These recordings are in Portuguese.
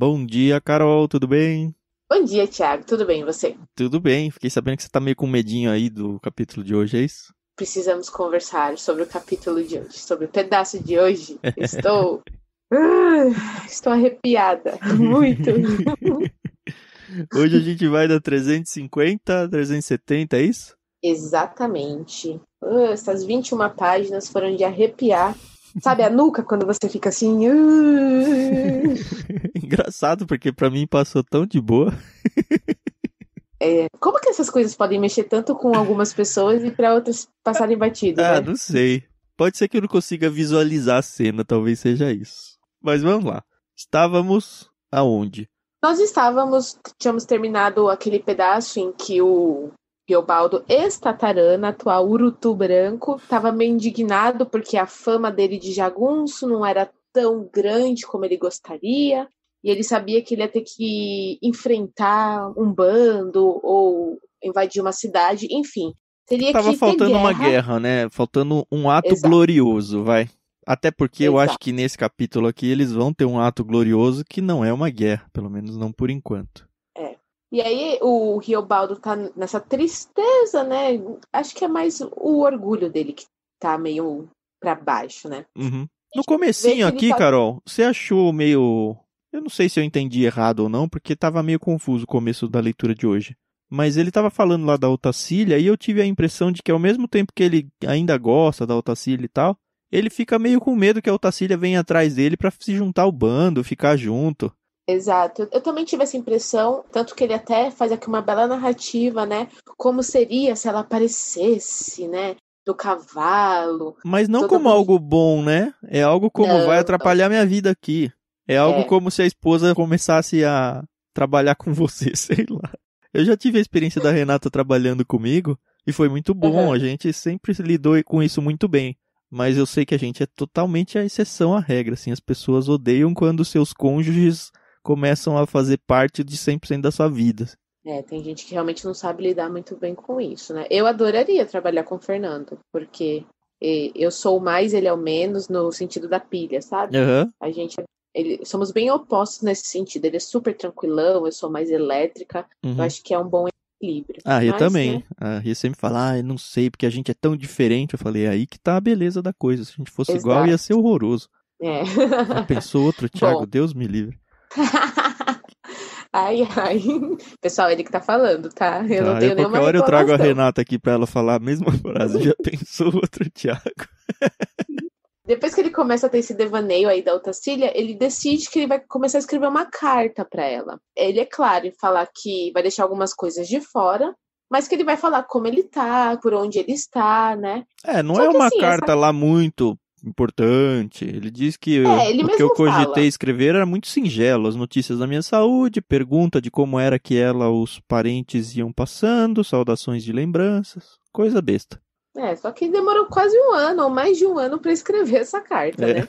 Bom dia, Carol, tudo bem? Bom dia, Thiago, tudo bem e você? Tudo bem, fiquei sabendo que você tá meio com medinho aí do capítulo de hoje, é isso? Precisamos conversar sobre o capítulo de hoje, sobre o pedaço de hoje. Estou. estou arrepiada, muito. hoje a gente vai da 350 a 370, é isso? Exatamente. Uh, essas 21 páginas foram de arrepiar Sabe a nuca quando você fica assim. Engraçado, porque para mim passou tão de boa. É, como que essas coisas podem mexer tanto com algumas pessoas e para outras passarem batido? Ah, velho? Né? não sei. Pode ser que eu não consiga visualizar a cena, talvez seja isso. Mas vamos lá. Estávamos aonde? Nós estávamos, tínhamos terminado aquele pedaço em que o Geobaldo, ex-tatarana, atual Urutu Branco, estava meio indignado porque a fama dele de jagunço não era tão grande como ele gostaria, e ele sabia que ele ia ter que enfrentar um bando ou invadir uma cidade, enfim. Teria Tava que faltando guerra. uma guerra, né? Faltando um ato Exato. glorioso, vai. Até porque Exato. eu acho que nesse capítulo aqui eles vão ter um ato glorioso que não é uma guerra, pelo menos não por enquanto. E aí o Riobaldo tá nessa tristeza, né? Acho que é mais o orgulho dele que tá meio para baixo, né? Uhum. No comecinho aqui, tá... Carol, você achou meio... Eu não sei se eu entendi errado ou não, porque tava meio confuso o começo da leitura de hoje. Mas ele tava falando lá da Otacília e eu tive a impressão de que ao mesmo tempo que ele ainda gosta da Otacília e tal, ele fica meio com medo que a Otacília venha atrás dele para se juntar ao bando, ficar junto. Exato. Eu também tive essa impressão, tanto que ele até faz aqui uma bela narrativa, né? Como seria se ela aparecesse, né? Do cavalo. Mas não como algo bom, né? É algo como não, vai atrapalhar não. minha vida aqui. É algo é. como se a esposa começasse a trabalhar com você, sei lá. Eu já tive a experiência da Renata trabalhando comigo e foi muito bom. Uhum. A gente sempre lidou com isso muito bem. Mas eu sei que a gente é totalmente a exceção à regra, assim. As pessoas odeiam quando seus cônjuges começam a fazer parte de 100% da sua vida. É, tem gente que realmente não sabe lidar muito bem com isso, né? Eu adoraria trabalhar com o Fernando, porque eu sou mais, ele é o menos, no sentido da pilha, sabe? Uhum. A gente ele, somos bem opostos nesse sentido. Ele é super tranquilão, eu sou mais elétrica. Uhum. Eu acho que é um bom equilíbrio. Ah, eu Mas, também. Né? A ah, Ria sempre fala, ah, eu não sei, porque a gente é tão diferente. Eu falei, é aí que tá a beleza da coisa. Se a gente fosse Exato. igual, ia ser horroroso. É. Já ah, pensou outro, Thiago? Bom, Deus me livre. ai, ai. Pessoal, é ele que tá falando, tá? Eu não ah, tenho eu nenhuma hora eu trago a Renata aqui pra ela falar a mesma frase. Já pensou outro Thiago? Depois que ele começa a ter esse devaneio aí da Otacília, ele decide que ele vai começar a escrever uma carta para ela. Ele é claro em falar que vai deixar algumas coisas de fora, mas que ele vai falar como ele tá, por onde ele está, né? É, não Só é uma assim, carta essa... lá muito importante. Ele diz que é, eu, o que eu cogitei fala. escrever era muito singelo. As notícias da minha saúde, pergunta de como era que ela, os parentes iam passando, saudações de lembranças, coisa besta. É, só que demorou quase um ano, ou mais de um ano, para escrever essa carta, é. né?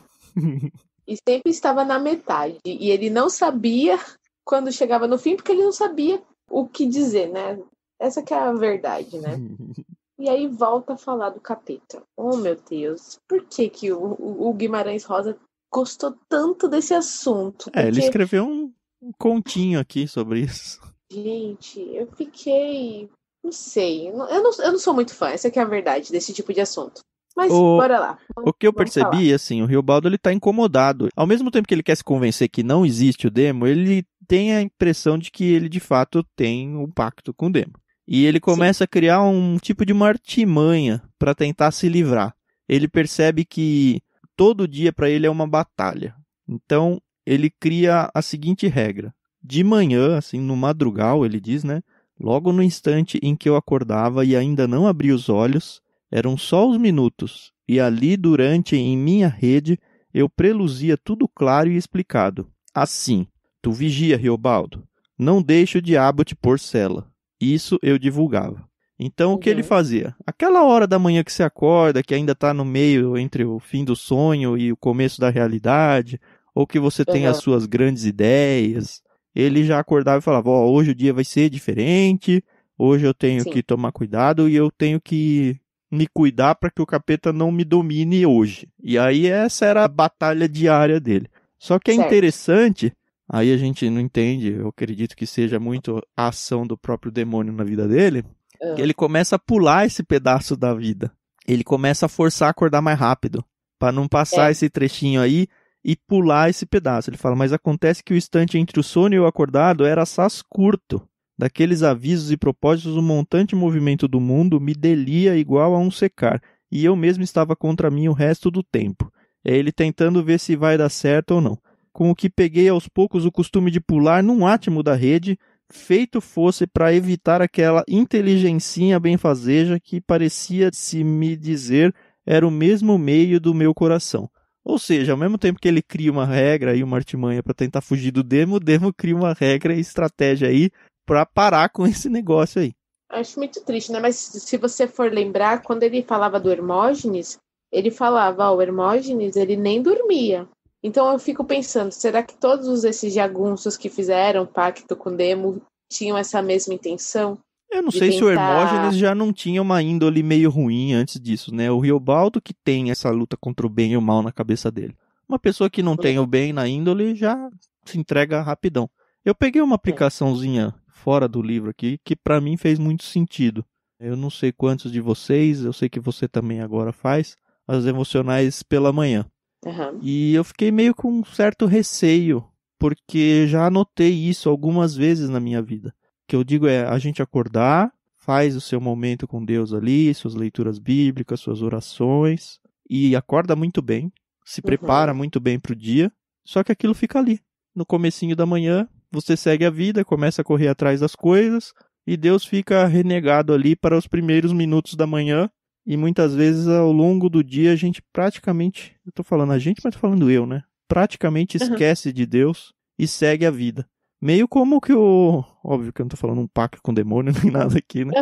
e sempre estava na metade. E ele não sabia quando chegava no fim, porque ele não sabia o que dizer, né? Essa que é a verdade, né? E aí volta a falar do capeta. Oh, meu Deus, por que, que o, o Guimarães Rosa gostou tanto desse assunto? Porque... É, ele escreveu um, um continho aqui sobre isso. Gente, eu fiquei. Não sei. Eu não, eu não sou muito fã, essa é a verdade desse tipo de assunto. Mas o, bora lá. Vamos, o que eu percebi, falar. assim, o Riobaldo ele tá incomodado. Ao mesmo tempo que ele quer se convencer que não existe o demo, ele tem a impressão de que ele de fato tem um pacto com o demo. E ele começa Sim. a criar um tipo de uma artimanha para tentar se livrar. Ele percebe que todo dia para ele é uma batalha. Então, ele cria a seguinte regra: de manhã, assim, no madrugal, ele diz, né? Logo no instante em que eu acordava e ainda não abri os olhos, eram só os minutos, e ali durante em minha rede eu preluzia tudo claro e explicado. Assim, tu vigia, Riobaldo, não deixe o diabo te pôr cela. Isso eu divulgava. Então, uhum. o que ele uhum. fazia? Aquela hora da manhã que você acorda, que ainda está no meio entre o fim do sonho e o começo da realidade, ou que você tem as suas grandes ideias, ele já acordava e falava: Ó, oh, hoje o dia vai ser diferente, hoje eu tenho Sim. que tomar cuidado e eu tenho que me cuidar para que o capeta não me domine hoje. E aí, essa era a batalha diária dele. Só que é certo. interessante Aí a gente não entende, eu acredito que seja muito a ação do próprio demônio na vida dele, é. que ele começa a pular esse pedaço da vida. Ele começa a forçar a acordar mais rápido, para não passar é. esse trechinho aí e pular esse pedaço. Ele fala: "Mas acontece que o instante entre o sono e o acordado era assaz curto. Daqueles avisos e propósitos, o montante movimento do mundo me delia igual a um secar, e eu mesmo estava contra mim o resto do tempo." É ele tentando ver se vai dar certo ou não com o que peguei aos poucos o costume de pular num átimo da rede, feito fosse para evitar aquela inteligencinha benfazeja que parecia se me dizer era o mesmo meio do meu coração. Ou seja, ao mesmo tempo que ele cria uma regra e uma artimanha para tentar fugir do demo, o demo cria uma regra e estratégia aí para parar com esse negócio aí. Acho muito triste, né? Mas se você for lembrar, quando ele falava do Hermógenes, ele falava, ó, oh, o Hermógenes, ele nem dormia. Então eu fico pensando, será que todos esses jagunços que fizeram pacto com Demo tinham essa mesma intenção? Eu não sei tentar... se o Hermógenes já não tinha uma índole meio ruim antes disso, né? O Riobaldo que tem essa luta contra o bem e o mal na cabeça dele. Uma pessoa que não uhum. tem o bem na índole já se entrega rapidão. Eu peguei uma é. aplicaçãozinha fora do livro aqui que para mim fez muito sentido. Eu não sei quantos de vocês, eu sei que você também agora faz, as emocionais pela manhã. Uhum. E eu fiquei meio com um certo receio, porque já anotei isso algumas vezes na minha vida. O que eu digo é a gente acordar, faz o seu momento com Deus ali, suas leituras bíblicas, suas orações, e acorda muito bem, se uhum. prepara uhum. muito bem para o dia, só que aquilo fica ali. No comecinho da manhã, você segue a vida, começa a correr atrás das coisas, e Deus fica renegado ali para os primeiros minutos da manhã, e muitas vezes ao longo do dia a gente praticamente, eu tô falando a gente, mas tô falando eu, né? Praticamente esquece uhum. de Deus e segue a vida. Meio como que o. Óbvio que eu não tô falando um pacto com demônio nem nada aqui, né?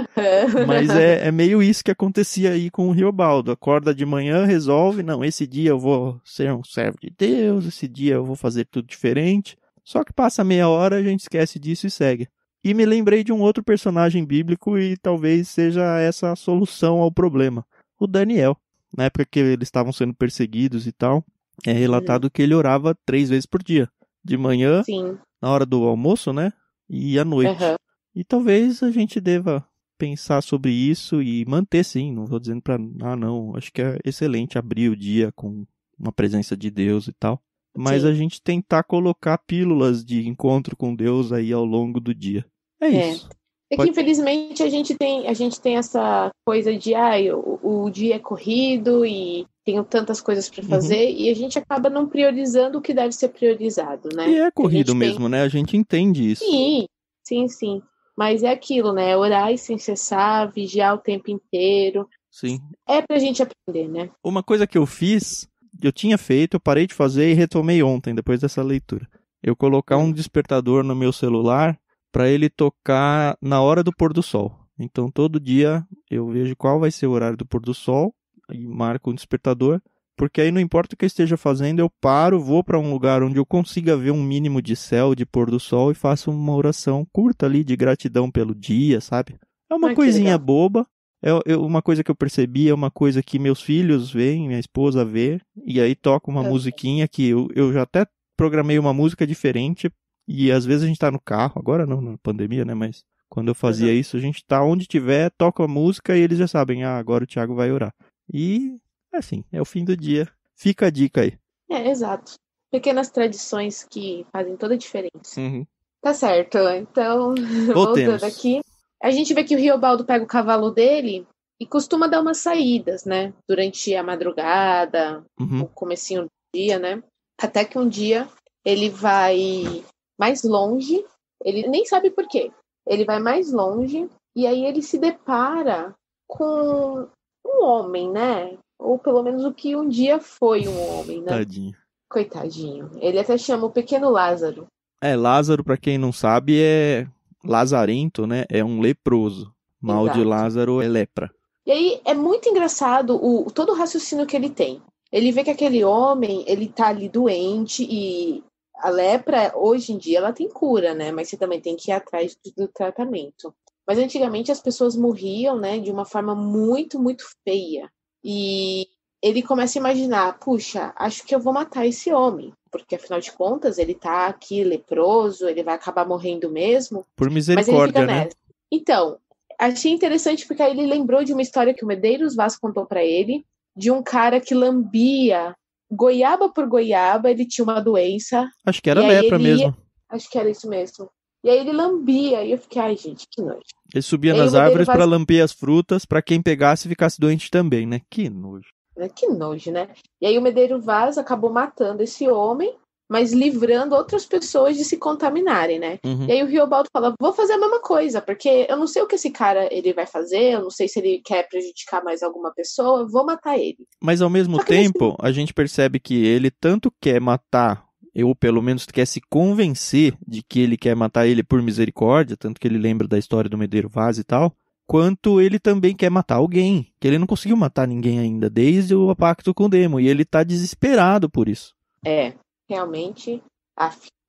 Mas é, é meio isso que acontecia aí com o Riobaldo. Acorda de manhã, resolve, não, esse dia eu vou ser um servo de Deus, esse dia eu vou fazer tudo diferente. Só que passa meia hora, a gente esquece disso e segue. E me lembrei de um outro personagem bíblico e talvez seja essa a solução ao problema: o Daniel. Na época que eles estavam sendo perseguidos e tal, é relatado uhum. que ele orava três vezes por dia: de manhã, Sim. na hora do almoço, né? E à noite. Uhum. E talvez a gente deva pensar sobre isso e manter sim, não estou dizendo para ah não, acho que é excelente abrir o dia com uma presença de Deus e tal, mas Sim. a gente tentar colocar pílulas de encontro com Deus aí ao longo do dia. É, é. isso. É que infelizmente a gente tem a gente tem essa coisa de ah, o, o dia é corrido e tenho tantas coisas para uhum. fazer uhum. e a gente acaba não priorizando o que deve ser priorizado, né? E é corrido mesmo, tem... né? A gente entende isso. Sim, sim, sim. Mas é aquilo, né? Orar e sem cessar, vigiar o tempo inteiro. Sim. É pra gente aprender, né? Uma coisa que eu fiz eu tinha feito, eu parei de fazer e retomei ontem, depois dessa leitura. Eu colocar um despertador no meu celular para ele tocar na hora do pôr do sol. Então todo dia eu vejo qual vai ser o horário do pôr do sol e marco um despertador, porque aí não importa o que eu esteja fazendo, eu paro, vou para um lugar onde eu consiga ver um mínimo de céu, de pôr do sol e faço uma oração curta ali de gratidão pelo dia, sabe? É uma Ai, coisinha boba, é, uma coisa que eu percebi, é uma coisa que meus filhos veem, minha esposa vê, e aí toca uma é. musiquinha que eu, eu já até programei uma música diferente, e às vezes a gente tá no carro, agora não, na pandemia, né, mas quando eu fazia uhum. isso, a gente tá onde tiver, toca a música e eles já sabem, ah, agora o Thiago vai orar. E assim, é o fim do dia. Fica a dica aí. É, exato. Pequenas tradições que fazem toda a diferença. Uhum. Tá certo. Então, voltando aqui. A gente vê que o Riobaldo pega o cavalo dele e costuma dar umas saídas, né? Durante a madrugada, uhum. o comecinho do dia, né? Até que um dia ele vai mais longe, ele nem sabe por quê. Ele vai mais longe e aí ele se depara com um homem, né? Ou pelo menos o que um dia foi um homem, né? Tadinho. Coitadinho. Ele até chama o pequeno Lázaro. É, Lázaro, para quem não sabe, é lazarento, né, é um leproso. Mal Exato. de Lázaro é lepra. E aí é muito engraçado o, todo o raciocínio que ele tem. Ele vê que aquele homem, ele tá ali doente e a lepra, hoje em dia, ela tem cura, né? Mas você também tem que ir atrás do, do tratamento. Mas antigamente as pessoas morriam, né, de uma forma muito, muito feia. E ele começa a imaginar, puxa, acho que eu vou matar esse homem porque afinal de contas ele tá aqui leproso, ele vai acabar morrendo mesmo. Por misericórdia, né? Então, achei interessante porque aí ele lembrou de uma história que o Medeiros Vaz contou para ele, de um cara que lambia goiaba por goiaba, ele tinha uma doença. Acho que era lepra mesmo. Acho que era isso mesmo. E aí ele lambia, e eu fiquei, ai gente, que nojo. Ele subia nas árvores Vaz... para lamber as frutas, para quem pegasse ficasse doente também, né? Que nojo. Né? Que nojo, né? E aí o Medeiro Vaz acabou matando esse homem, mas livrando outras pessoas de se contaminarem, né? Uhum. E aí o Riobaldo fala: vou fazer a mesma coisa, porque eu não sei o que esse cara ele vai fazer, eu não sei se ele quer prejudicar mais alguma pessoa, vou matar ele. Mas ao mesmo tempo, nesse... a gente percebe que ele tanto quer matar ou pelo menos quer se convencer de que ele quer matar ele por misericórdia, tanto que ele lembra da história do Medeiro Vaz e tal, quanto ele também quer matar alguém, que ele não conseguiu matar ninguém ainda, desde o pacto com o Demo, e ele tá desesperado por isso. É, realmente.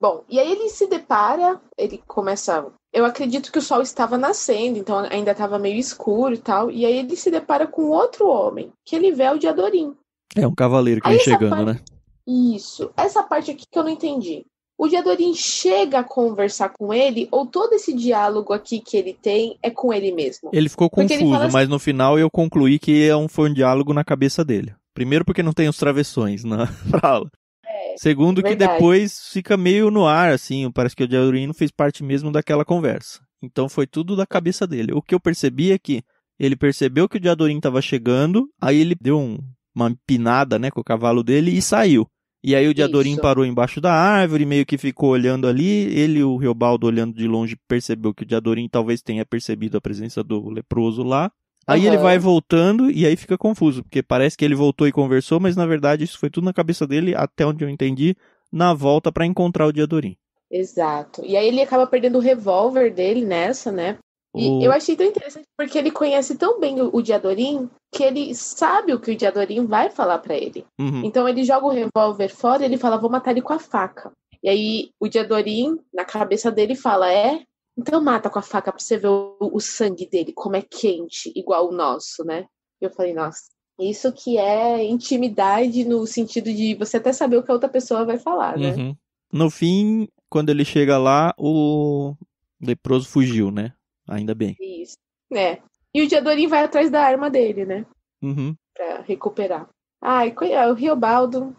Bom, e aí ele se depara, ele começa. Eu acredito que o sol estava nascendo, então ainda estava meio escuro e tal. E aí ele se depara com outro homem, que ele vê é o de Adorim. É um cavaleiro que aí vem chegando, parte... né? Isso. Essa parte aqui que eu não entendi o Diadorim chega a conversar com ele, ou todo esse diálogo aqui que ele tem é com ele mesmo. Ele ficou porque confuso, ele assim, mas no final eu concluí que é foi um diálogo na cabeça dele. Primeiro, porque não tem os travessões na fala. É, Segundo, que verdade. depois fica meio no ar, assim, parece que o Diadorim não fez parte mesmo daquela conversa. Então foi tudo da cabeça dele. O que eu percebi é que ele percebeu que o Diadorim estava chegando, aí ele deu um, uma empinada né, com o cavalo dele e saiu. E aí o Diadorim Isso. parou embaixo da árvore, meio que ficou olhando ali. Ele e o Riobaldo olhando de longe percebeu que o Diadorim talvez tenha percebido a presença do leproso lá. Aí uhum. ele vai voltando e aí fica confuso, porque parece que ele voltou e conversou, mas na verdade isso foi tudo na cabeça dele, até onde eu entendi, na volta para encontrar o Diadorim. Exato. E aí ele acaba perdendo o revólver dele nessa, né? O... eu achei tão interessante porque ele conhece tão bem o, o Diadorim que ele sabe o que o Diadorim vai falar para ele. Uhum. Então ele joga o revólver fora e ele fala: vou matar ele com a faca. E aí o Diadorim, na cabeça dele, fala: é, então mata com a faca pra você ver o, o, sangue dele, como é quente, igual o nosso, né? Eu falei, nossa, isso que é intimidade no sentido de você até saber o que a outra pessoa vai falar, né? Uhum. No fim, quando ele chega lá, o leproso fugiu, né? Ainda bem. Isso. É. E o Diadorim vai atrás da arma dele, né? Uhum. Pra recuperar. Ai, ah, o Riobaldo.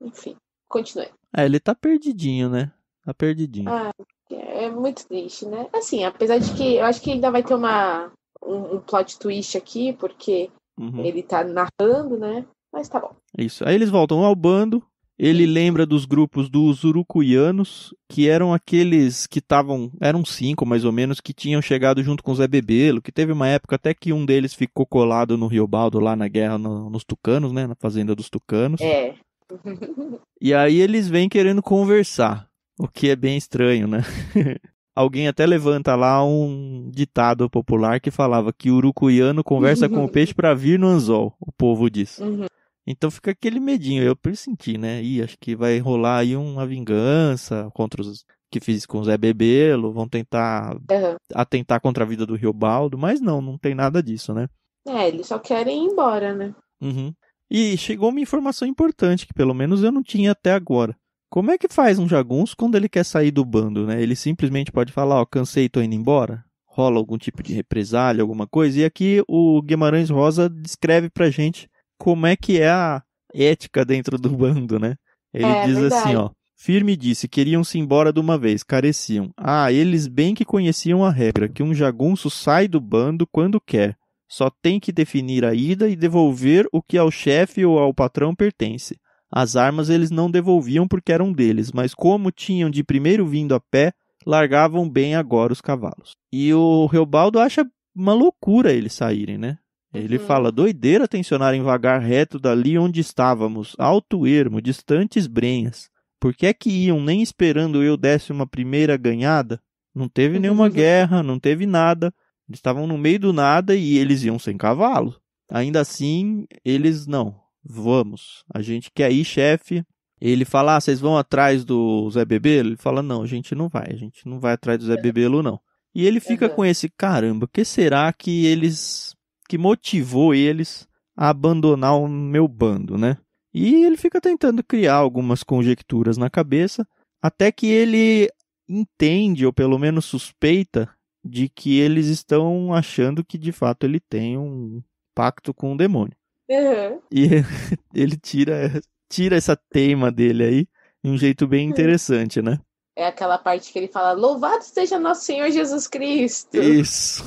Enfim, continue. É, ele tá perdidinho, né? Tá perdidinho. Ah, é muito triste, né? Assim, apesar de que eu acho que ainda vai ter uma, um, um plot twist aqui, porque uhum. ele tá narrando, né? Mas tá bom. Isso. Aí eles voltam ao bando, ele lembra dos grupos dos urucuianos, que eram aqueles que estavam, eram cinco mais ou menos, que tinham chegado junto com o Zé Bebelo, que teve uma época até que um deles ficou colado no Rio Baldo, lá na guerra no, nos Tucanos, né, na fazenda dos Tucanos. É. e aí eles vêm querendo conversar, o que é bem estranho, né? alguém até levanta lá um ditado popular que falava que o urucuiano conversa com o peixe para vir no anzol, o povo diz. Uhum. Então fica aquele medinho, eu pressenti, né? Ih, acho que vai rolar aí uma vingança contra os que fiz com o Zé Bebelo, vão tentar uhum. atentar contra a vida do Rio Baldo, mas não, não tem nada disso, né? É, eles só querem ir embora, né? Uhum. E chegou uma informação importante que pelo menos eu não tinha até agora. Como é que faz um jagunço quando ele quer sair do bando, né? Ele simplesmente pode falar, ó, oh, cansei, tô indo embora? Rola algum tipo de represália, alguma coisa? E aqui o Guimarães Rosa descreve pra gente como é que é a ética dentro do bando, né? Ele é, diz assim, verdade. assim, ó. Firme disse, queriam-se embora de uma vez, careciam. Ah, eles bem que conheciam a regra, que um jagunço sai do bando quando quer. Só tem que definir a ida e devolver o que ao chefe ou ao patrão pertence. As armas eles não devolviam porque eram deles, mas como tinham de primeiro vindo a pé, largavam bem agora os cavalos. E o Reobaldo acha uma loucura eles saírem, né? Ele hum. fala: doideira tensionar em vagar reto dali onde estávamos, alto ermo, distantes brenhas. Por que é que iam nem esperando eu desse uma primeira ganhada? Não teve uhum. nenhuma guerra, não teve nada. Eles estavam no meio do nada e eles iam sem cavalo. Ainda assim, eles não. Vamos, a gente quer ir, chefe. Ele fala: ah, vocês vão atrás do Zé Bebelo? Ele fala: não, a gente não vai, a gente não vai atrás do Zé é. Bebelo, não. E ele fica com esse: caramba, O que será que eles que motivou eles a abandonar o meu bando, né? E ele fica tentando criar algumas conjecturas na cabeça, até que ele entende, ou pelo menos suspeita, de que eles estão achando que de fato ele tem um pacto com o demônio. Uhum. E ele tira, tira essa teima dele aí de um jeito bem hum. interessante, né? É aquela parte que ele fala: Louvado seja nosso Senhor Jesus Cristo. Isso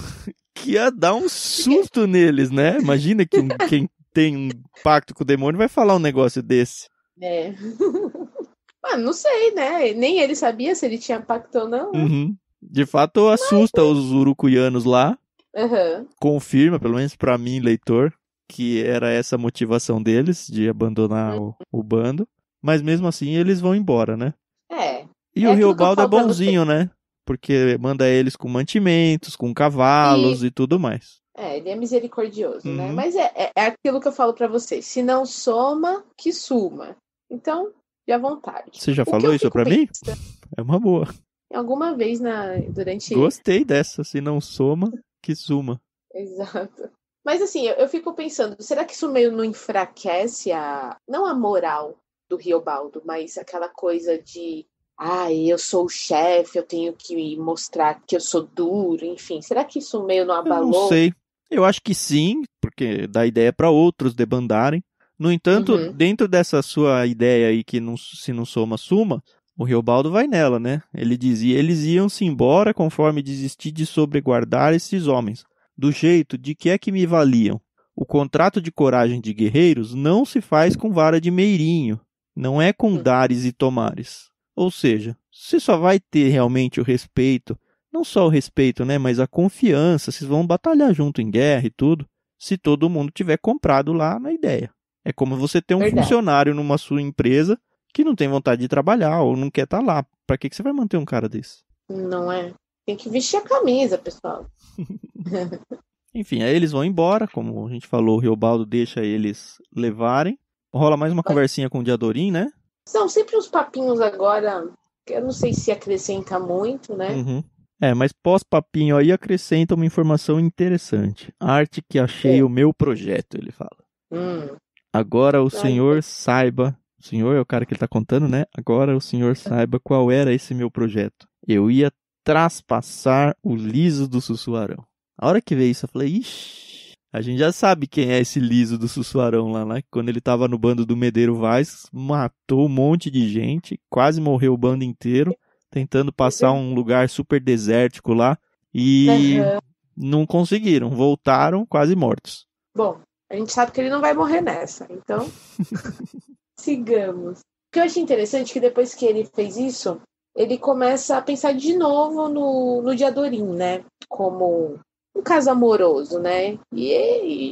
que ia dar um susto neles, né? Imagina que um, quem tem um pacto com o demônio vai falar um negócio desse. É. Mano, ah, não sei, né? Nem ele sabia se ele tinha pacto ou não. Uhum. De fato, assusta Mas... os urucuianos lá. Uhum. Confirma, pelo menos para mim, leitor, que era essa a motivação deles de abandonar uhum. o, o, bando. Mas mesmo assim, eles vão embora, né? É. E é o Riobaldo é bonzinho, né? porque manda eles com mantimentos, com cavalos e, e tudo mais. É, ele é misericordioso, né? uhum. né? Mas é, é, é, aquilo que eu falo para vocês: se não soma, que suma. Então, de à vontade. Você já o falou isso para mim? É uma boa. Alguma vez na, durante. Gostei dessa, se não soma, que suma. Exato. Mas assim, eu, eu, fico pensando, será que isso meio não enfraquece a. não a moral do Riobaldo, mas aquela coisa de ai, eu sou o chefe, eu tenho que mostrar que eu sou duro, enfim. Será que isso meio não abalou? Eu não sei. Eu acho que sim, porque dá ideia para outros debandarem. No entanto, uhum. dentro dessa sua ideia aí que não, se não soma, suma, o Riobaldo vai nela, né? Ele dizia: eles iam-se embora conforme desistir de sobreguardar esses homens, do jeito de que é que me valiam. O contrato de coragem de guerreiros não se faz com vara de meirinho, não é com hum. dares e tomares. Ou seja, você só vai ter realmente o respeito, não só o respeito, né, mas a confiança, vocês vão batalhar junto em guerra e tudo, se todo mundo tiver comprado lá na ideia. É como você ter um Verdade. funcionário numa sua empresa que não tem vontade de trabalhar ou não quer estar tá lá. Para que, que você vai manter um cara desse? Não é. Tem que vestir a camisa, pessoal. Enfim, aí eles vão embora, como a gente falou, o Riobaldo deixa eles levarem. Rola mais uma conversinha com o Diadorim, né? São sempre uns papinhos agora, que eu não sei se acrescenta muito, né? Uhum. É, mas pós-papinho aí acrescenta uma informação interessante. Arte que achei é. o meu projeto, ele fala. Hum. Agora o Ai, senhor é. saiba. O senhor é o cara que ele tá contando, né? Agora o senhor saiba qual era esse meu projeto. Eu ia traspassar o liso do Sussuarão. A hora que veio isso, eu falei, ixi, a gente já sabe quem é esse liso do Sussuarão lá, né? Quando ele tava no bando do Medeiro Vaz, matou um monte de gente, quase morreu o bando inteiro, tentando passar um lugar super desértico lá e não conseguiram, voltaram quase mortos. Bom, a gente sabe que ele não vai morrer nessa, então sigamos. O que eu achei interessante é que depois que ele fez isso, ele começa a pensar de novo no, no Diadorim, né? Como um caso amoroso, né? E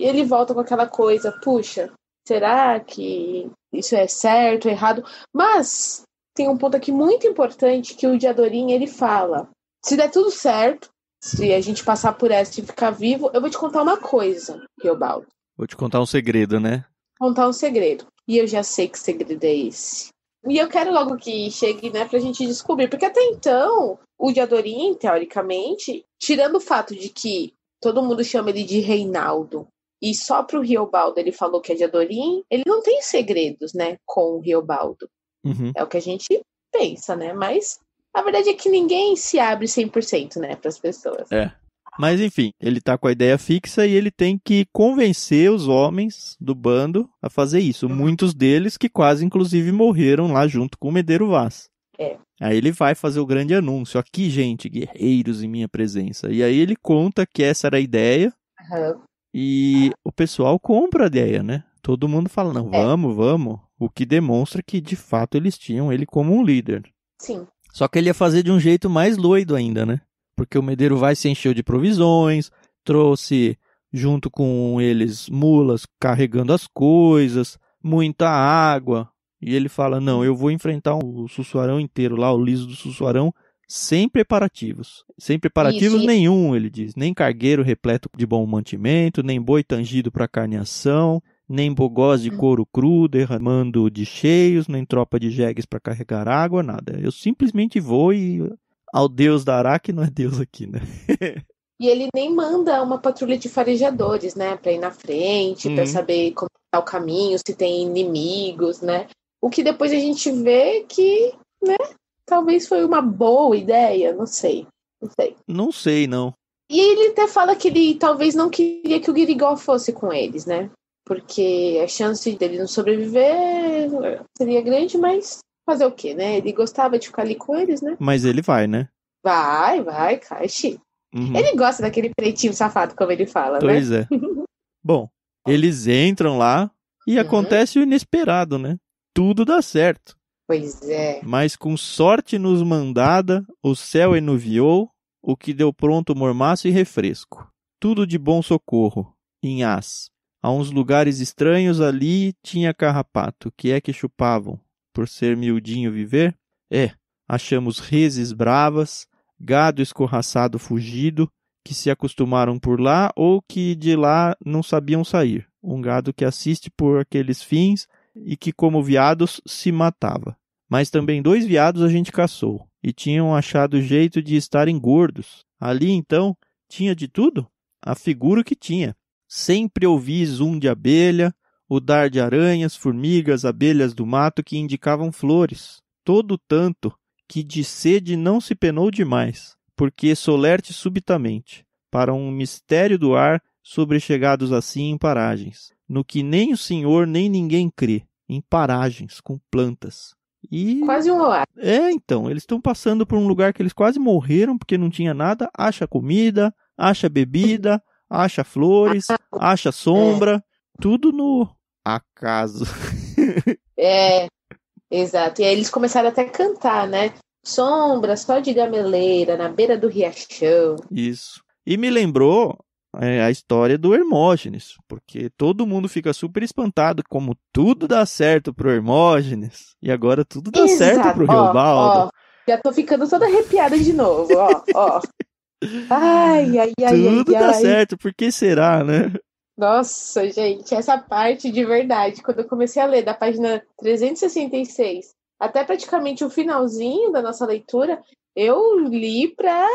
ele volta com aquela coisa, puxa, será que isso é certo, errado? Mas tem um ponto aqui muito importante que o Diadorim ele fala: se der tudo certo, se a gente passar por essa e ficar vivo, eu vou te contar uma coisa, Riobaldo. Vou te contar um segredo, né? Contar um segredo. E eu já sei que segredo é esse. E eu quero logo que chegue, né, pra gente descobrir. Porque até então, o Diadorim, teoricamente, tirando o fato de que todo mundo chama ele de Reinaldo, e só pro Riobaldo ele falou que é Diadorim, ele não tem segredos, né, com o Riobaldo. Uhum. É o que a gente pensa, né? Mas a verdade é que ninguém se abre 100%, né, pras pessoas. É. Mas enfim, ele tá com a ideia fixa e ele tem que convencer os homens do bando a fazer isso. Uhum. Muitos deles que quase inclusive morreram lá junto com o Medeiro Vaz. É. Aí ele vai fazer o grande anúncio. Aqui, gente, guerreiros em minha presença. E aí ele conta que essa era a ideia. Uhum. E o pessoal compra a ideia, né? Todo mundo fala, não, é. vamos, vamos. O que demonstra que, de fato, eles tinham ele como um líder. Sim. Só que ele ia fazer de um jeito mais doido ainda, né? porque o Medeiro vai se encheu de provisões, trouxe junto com eles mulas carregando as coisas, muita água. E ele fala: Não, eu vou enfrentar o Sussuarão inteiro lá, o liso do Sussuarão, sem preparativos. Sem preparativos isso, nenhum, ele diz. Nem cargueiro repleto de bom mantimento, nem boi tangido para carneação, nem bogós de hum. couro cru derramando de cheios, nem tropa de jegues para carregar água, nada. Eu simplesmente vou e ao deus da Araque não é deus aqui, né? e ele nem manda uma patrulha de farejadores, né? Pra ir na frente, uhum. pra saber como tá o caminho, se tem inimigos, né? O que depois a gente vê que, né? Talvez foi uma boa ideia, não sei. Não sei. Não sei, não. E ele até fala que ele talvez não queria que o Guirigol fosse com eles, né? Porque a chance dele não sobreviver seria grande, mas fazer o quê, né? Ele gostava de ficar ali com eles, né? Mas ele vai, né? Vai, vai, caixi. Uhum. Ele gosta daquele pretinho safado, como ele fala, pois né? Pois é. Bom, eles entram lá e uhum. acontece o inesperado, né? Tudo dá certo. Pois é. Mas com sorte nos mandada, o céu enuviou, o que deu pronto mormaço e refresco. Tudo de bom socorro, em as. A uns lugares estranhos ali tinha carrapato, que é que chupavam, por ser miudinho viver? É, achamos reses bravas, gado escorraçado fugido, que se acostumaram por lá ou que de lá não sabiam sair. Um gado que assiste por aqueles fins e que, como viados, se matava. Mas também dois viados a gente caçou, e tinham achado jeito de estarem gordos. Ali, então, tinha de tudo? A figura que tinha. Sempre ouvi zum de abelha, o dar de aranhas, formigas, abelhas do mato que indicavam flores, todo tanto que de sede não se penou demais, porque solerte subitamente, para um mistério do ar, sobrechegados assim em paragens, no que nem o senhor nem ninguém crê, em paragens, com plantas. E... Quase um oásis. É, então, eles estão passando por um lugar que eles quase morreram porque não tinha nada, acha comida, acha bebida, acha flores, acha sombra, tudo no acaso. é, exato. E aí eles começaram até a cantar, né? Sombra só de gameleira na beira do riachão. Isso. E me lembrou é, a história do Hermógenes, porque todo mundo fica super espantado como tudo dá certo pro Hermógenes e agora tudo dá Exato. certo pro Reobaldo. Ó, ó, já tô ficando toda arrepiada de novo, ó, ó. Ai, ai, ai, Tudo ai, dá ai. certo, por que será, né? Nossa, gente, essa parte de verdade, quando eu comecei a ler da página 366 até praticamente o finalzinho da nossa leitura, eu li pra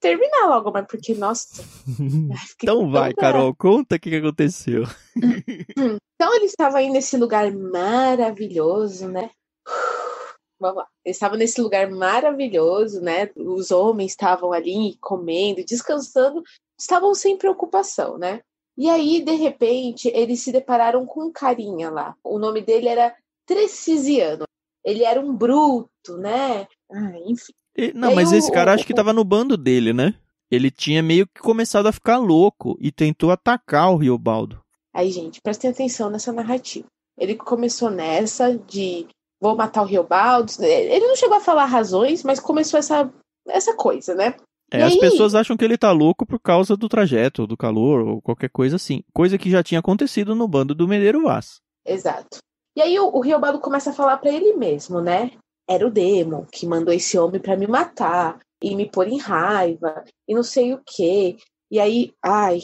terminar logo, mas porque, nossa. então vai, toda... Carol, conta o que aconteceu. Hum, então ele estava aí nesse lugar maravilhoso, né? Vamos lá. Ele estava nesse lugar maravilhoso, né? Os homens estavam ali comendo, descansando, estavam sem preocupação, né? E aí, de repente, eles se depararam com um carinha lá. O nome dele era Trecisiano. Ele era um bruto, né? Ah, enfim. E, não, e mas o, esse cara o, acho o, que tava no bando dele, né? Ele tinha meio que começado a ficar louco e tentou atacar o Riobaldo. Aí, gente, prestem atenção nessa narrativa. Ele começou nessa de vou matar o Riobaldo. Né? Ele não chegou a falar razões, mas começou essa, essa coisa, né? É, as pessoas acham que ele tá louco por causa do trajeto, do calor, ou qualquer coisa assim. Coisa que já tinha acontecido no bando do Medeiro Vaz. Exato. E aí o, o Riobaldo começa a falar para ele mesmo, né? Era o Demo que mandou esse homem para me matar e me pôr em raiva e não sei o quê. E aí, ai,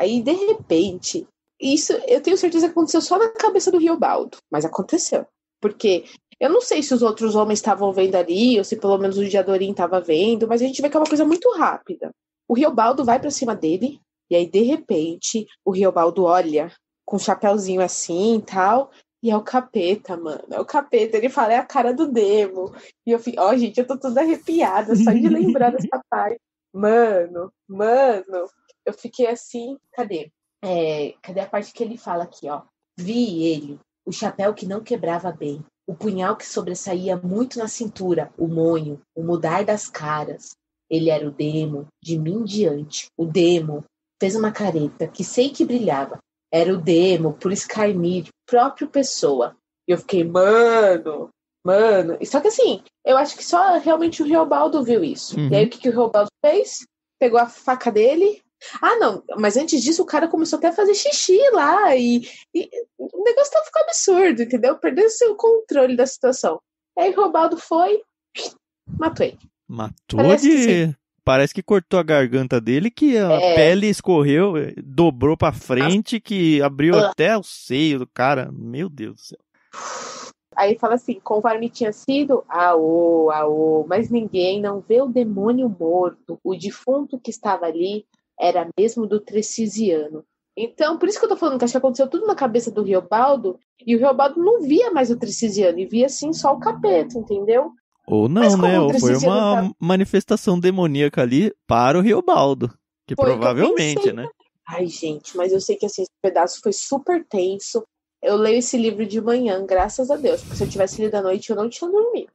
aí de repente, isso eu tenho certeza que aconteceu só na cabeça do Riobaldo, mas aconteceu. Porque eu não sei se os outros homens estavam vendo ali, ou se pelo menos o Diadorim estava vendo, mas a gente vê que é uma coisa muito rápida. O Riobaldo vai para cima dele, e aí, de repente, o Riobaldo olha com um chapéuzinho assim e tal, e é o capeta, mano. É o capeta, ele fala, é a cara do demo. E eu fico, ó, oh, gente, eu tô toda arrepiada só de lembrar dessa parte. Mano, mano, eu fiquei assim, cadê? É, cadê a parte que ele fala aqui, ó? Vi ele, o chapéu que não quebrava bem, o punhal que sobressaía muito na cintura, o monho, o mudar das caras. Ele era o demo, de mim diante. O demo fez uma careta que sei que brilhava. Era o demo, por escarmir, próprio pessoa. E eu fiquei, mano, mano. E só que assim, eu acho que só realmente o Reobaldo viu isso. Uhum. E aí uhum. o que, que o Reobaldo fez? Pegou a faca dele, ah, não, mas antes disso o cara começou até a fazer xixi lá e, e o negócio tava ficando absurdo, entendeu? Perdeu seu controle da situação. Aí Robaldo foi, matou ele. Matou Parece de... Que Parece que cortou a garganta dele, que a é... pele escorreu, eh, dobrou pra frente, que abriu uh. até o seio do cara. Meu Deus do céu. Aí fala assim, conforme tinha sido, aô, aô, mas ninguém não vê o demônio morto, o defunto que estava ali, era mesmo do Trecisiano. Então, por isso que eu tô falando que acho que aconteceu tudo na cabeça do Riobaldo, e o Riobaldo não via mais o Trecisiano, e via sim só o capeta, entendeu? Ou não, né? Ou foi uma tá... manifestação demoníaca ali para o Riobaldo. Que foi provavelmente, que pensei, né? Ai, gente, mas eu sei que assim, esse pedaço foi super tenso. Eu leio esse livro de manhã, graças a Deus, porque se eu tivesse lido à noite, eu não tinha dormido.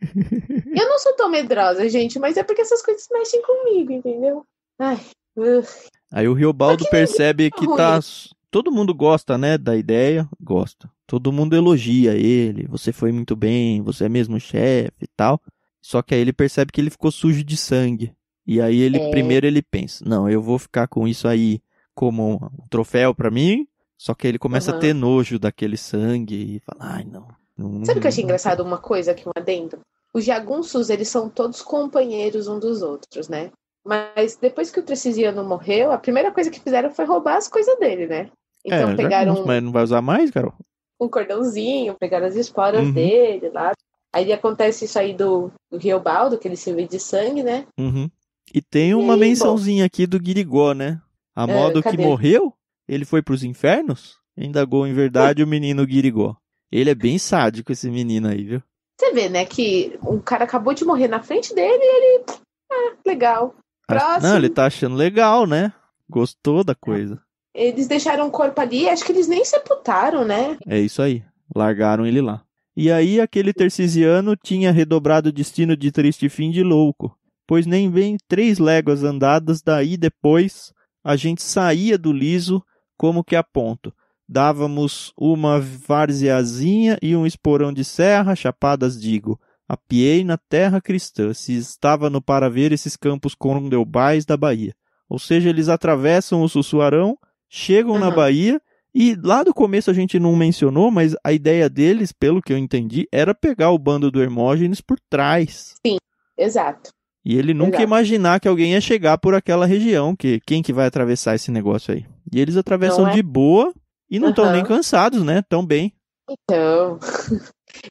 eu não sou tão medrosa, gente, mas é porque essas coisas mexem comigo, entendeu? Ai, Aí o Riobaldo percebe é que tá. Todo mundo gosta, né, da ideia. Gosta. Todo mundo elogia ele. Você foi muito bem, você é mesmo chefe e tal. Só que aí ele percebe que ele ficou sujo de sangue. E aí ele é. primeiro ele pensa, não, eu vou ficar com isso aí como um troféu para mim. Só que aí ele começa uhum. a ter nojo daquele sangue e fala, ai não. não Sabe o que eu achei engraçado uma coisa aqui um adendo? Os jagunços eles são todos companheiros um dos outros, né? Mas depois que o Precisiano morreu, a primeira coisa que fizeram foi roubar as coisas dele, né? Então é, pegaram. mas não vai usar mais, Carol? Um cordãozinho, pegaram as esporas uhum. dele lá. Aí acontece isso aí do, do Baldo que ele se vê de sangue, né? Uhum. E tem uma e aí, mençãozinha bom. aqui do Guirigó, né? A é, modo que morreu, ele foi para os infernos? Indagou em verdade o menino Guirigó. Ele é bem sádico, esse menino aí, viu? Você vê, né, que um cara acabou de morrer na frente dele e ele. Ah, legal próximo. Não, ele tá achando legal, né? Gostou da coisa. Eles deixaram o corpo ali, acho que eles nem sepultaram, né? É isso aí. Largaram ele lá. E aí aquele tercisiano tinha redobrado o destino de triste fim de louco, pois nem bem três léguas andadas daí depois a gente saía do liso como que a ponto. Dávamos uma varzeazinha e um esporão de serra, chapadas digo, Apiei na terra cristã, se estava no para ver esses campos condeubais da Bahia. Ou seja, eles atravessam o Sussuarão, chegam uhum. na Bahia, e lá do começo a gente não mencionou, mas a ideia deles, pelo que eu entendi, era pegar o bando do Hermógenes por trás. Sim, exato. E ele nunca Exato. imaginar que alguém ia chegar por aquela região, que quem que vai atravessar esse negócio aí? E eles atravessam é... de boa e não estão uhum. nem cansados, né? Tão bem. Então.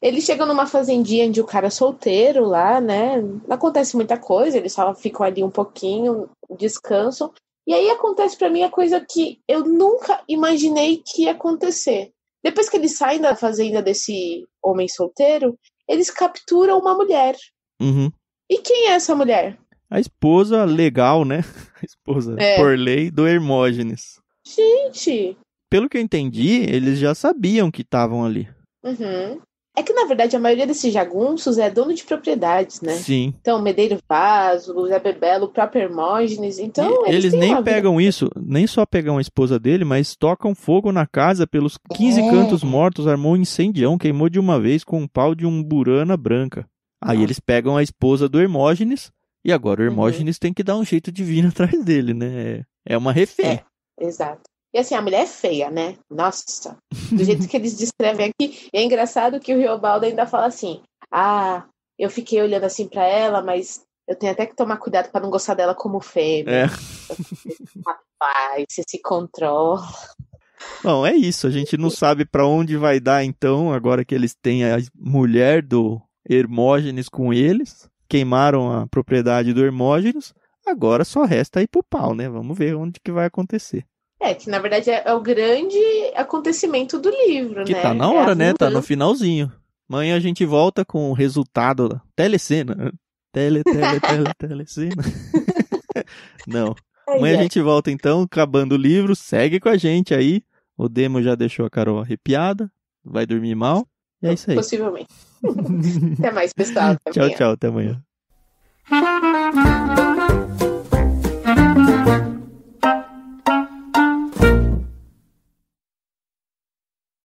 Ele chega numa fazendinha onde o cara é solteiro lá, né? Não acontece muita coisa, eles só ficam ali um pouquinho, descansam. E aí acontece para mim a coisa que eu nunca imaginei que ia acontecer. Depois que eles saem da fazenda desse homem solteiro, eles capturam uma mulher. Uhum. E quem é essa mulher? A esposa legal, né? A esposa, é. por lei, do Hermógenes. Gente! Pelo que eu entendi, eles já sabiam que estavam ali. Uhum. É que, na verdade, a maioria desses jagunços é dono de propriedades, né? Sim. Então, Medeiro Vaso, Zé Bebelo, o próprio Hermógenes. Então, eles, eles nem pegam vida. isso, nem só pegam a esposa dele, mas tocam fogo na casa pelos 15 é. cantos mortos, armou um incendião, queimou de uma vez com um pau de um burana branca. Aí ah. eles pegam a esposa do Hermógenes, e agora o uhum. Hermógenes uhum. tem que dar um jeito divino atrás dele, né? É uma refém. É, exato. E assim, a mulher é feia, né? Nossa, do jeito que eles descrevem aqui. E é engraçado que o Riobaldo ainda fala assim: ah, eu fiquei olhando assim para ela, mas eu tenho até que tomar cuidado para não gostar dela como fêmea. É. Rapaz, você se controla. Bom, é isso. A gente não sabe para onde vai dar, então, agora que eles têm a mulher do Hermógenes com eles. Queimaram a propriedade do Hermógenes. Agora só resta ir pro pau, né? Vamos ver onde que vai acontecer. É, que na verdade é, é o grande acontecimento do livro, que né? Que tá na é hora, é né? Tá no finalzinho. Amanhã a gente volta com o resultado da telecena. Tele, tele, tele, telecena. Não. Amanhã a gente volta então, acabando o livro. Segue com a gente aí. O Demo já deixou a Carol arrepiada. Vai dormir mal. E é isso aí. Possivelmente. até mais, pessoal. Até tchau, amanhã. tchau. Até amanhã.